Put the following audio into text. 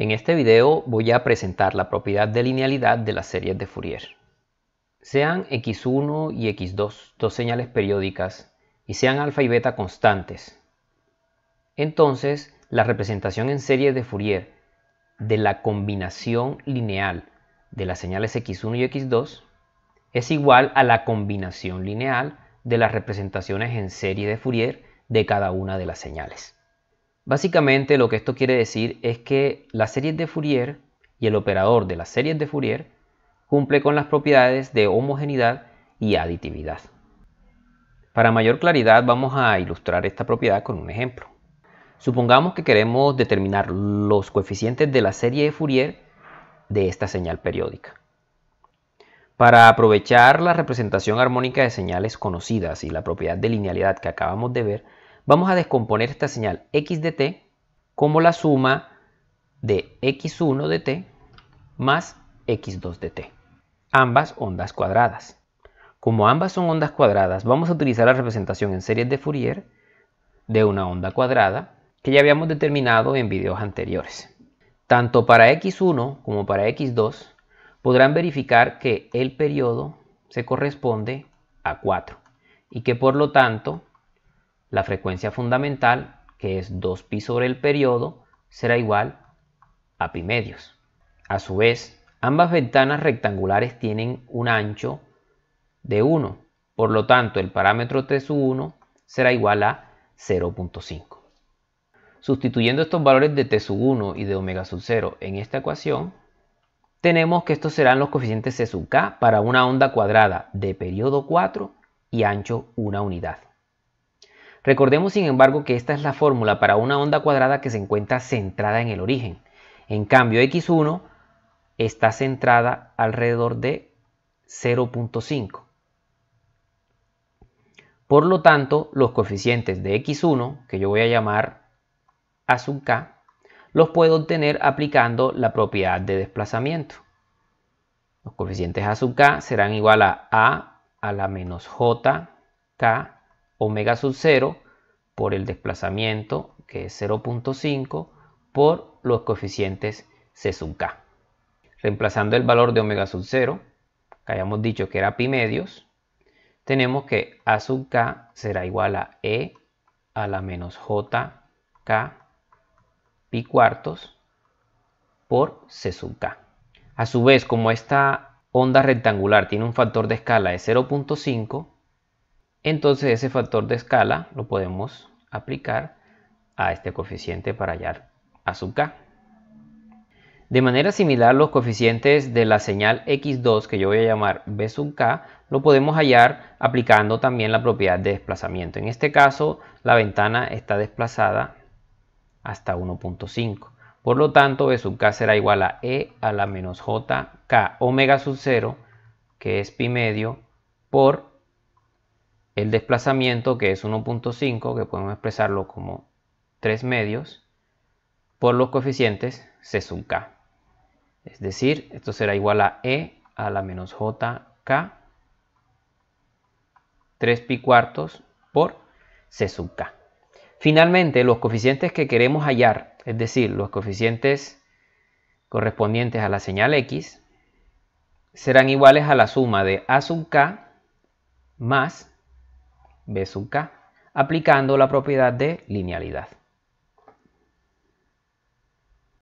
En este video voy a presentar la propiedad de linealidad de las series de Fourier. Sean x1 y x2 dos señales periódicas y sean alfa y beta constantes. Entonces, la representación en serie de Fourier de la combinación lineal de las señales x1 y x2 es igual a la combinación lineal de las representaciones en serie de Fourier de cada una de las señales. Básicamente lo que esto quiere decir es que la serie de Fourier y el operador de las series de Fourier cumple con las propiedades de homogeneidad y aditividad. Para mayor claridad vamos a ilustrar esta propiedad con un ejemplo. Supongamos que queremos determinar los coeficientes de la serie de Fourier de esta señal periódica. Para aprovechar la representación armónica de señales conocidas y la propiedad de linealidad que acabamos de ver, Vamos a descomponer esta señal x de t como la suma de x1 de t más x2 de t. Ambas ondas cuadradas. Como ambas son ondas cuadradas, vamos a utilizar la representación en series de Fourier de una onda cuadrada que ya habíamos determinado en videos anteriores. Tanto para x1 como para x2 podrán verificar que el periodo se corresponde a 4 y que por lo tanto la frecuencia fundamental, que es 2pi sobre el periodo, será igual a pi medios. A su vez, ambas ventanas rectangulares tienen un ancho de 1, por lo tanto el parámetro t sub 1 será igual a 0.5. Sustituyendo estos valores de t sub 1 y de omega sub 0 en esta ecuación, tenemos que estos serán los coeficientes C sub k para una onda cuadrada de periodo 4 y ancho 1 unidad. Recordemos sin embargo que esta es la fórmula para una onda cuadrada que se encuentra centrada en el origen. En cambio, x1 está centrada alrededor de 0.5. Por lo tanto, los coeficientes de x1, que yo voy a llamar a sub k, los puedo obtener aplicando la propiedad de desplazamiento. Los coeficientes a sub k serán igual a a a la menos j k omega sub 0 por el desplazamiento que es 0.5 por los coeficientes C sub K. Reemplazando el valor de omega sub 0, que habíamos dicho que era pi medios, tenemos que A sub K será igual a E a la menos J K pi cuartos por C sub K. A su vez, como esta onda rectangular tiene un factor de escala de 0.5, entonces ese factor de escala lo podemos aplicar a este coeficiente para hallar a sub k. De manera similar los coeficientes de la señal x2 que yo voy a llamar b sub k lo podemos hallar aplicando también la propiedad de desplazamiento. En este caso la ventana está desplazada hasta 1.5. Por lo tanto b sub k será igual a e a la menos j k omega sub 0 que es pi medio por el desplazamiento que es 1.5 que podemos expresarlo como 3 medios por los coeficientes C sub k. Es decir, esto será igual a E a la menos JK 3 pi cuartos por C sub k. Finalmente, los coeficientes que queremos hallar, es decir, los coeficientes correspondientes a la señal X, serán iguales a la suma de A sub k más B sub K, aplicando la propiedad de linealidad.